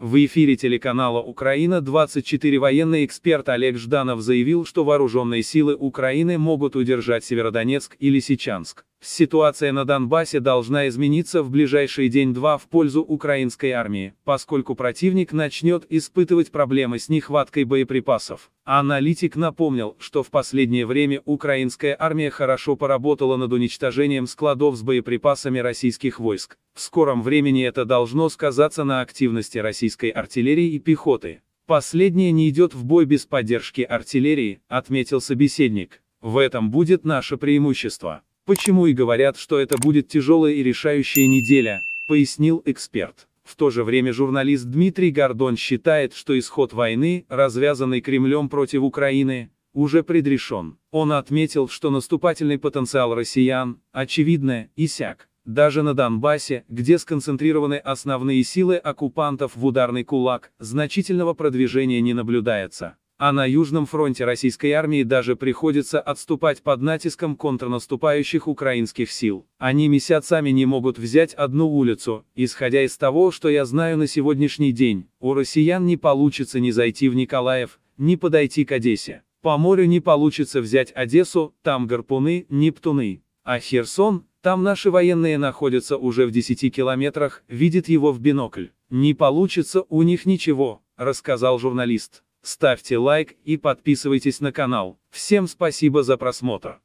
В эфире телеканала «Украина-24» военный эксперт Олег Жданов заявил, что вооруженные силы Украины могут удержать Северодонецк или Сечанск. Ситуация на Донбассе должна измениться в ближайший день-два в пользу украинской армии, поскольку противник начнет испытывать проблемы с нехваткой боеприпасов. Аналитик напомнил, что в последнее время украинская армия хорошо поработала над уничтожением складов с боеприпасами российских войск. В скором времени это должно сказаться на активности российской артиллерии и пехоты. Последняя не идет в бой без поддержки артиллерии, отметил собеседник. В этом будет наше преимущество. Почему и говорят, что это будет тяжелая и решающая неделя, пояснил эксперт. В то же время журналист Дмитрий Гордон считает, что исход войны, развязанный Кремлем против Украины, уже предрешен. Он отметил, что наступательный потенциал россиян, очевидно, иссяк. Даже на Донбассе, где сконцентрированы основные силы оккупантов в ударный кулак, значительного продвижения не наблюдается а на Южном фронте российской армии даже приходится отступать под натиском контрнаступающих украинских сил. Они месяцами не могут взять одну улицу, исходя из того, что я знаю на сегодняшний день, у россиян не получится ни зайти в Николаев, ни подойти к Одессе. По морю не получится взять Одессу, там гарпуны, нептуны. А Херсон, там наши военные находятся уже в 10 километрах, видит его в бинокль. Не получится у них ничего, рассказал журналист ставьте лайк и подписывайтесь на канал. Всем спасибо за просмотр.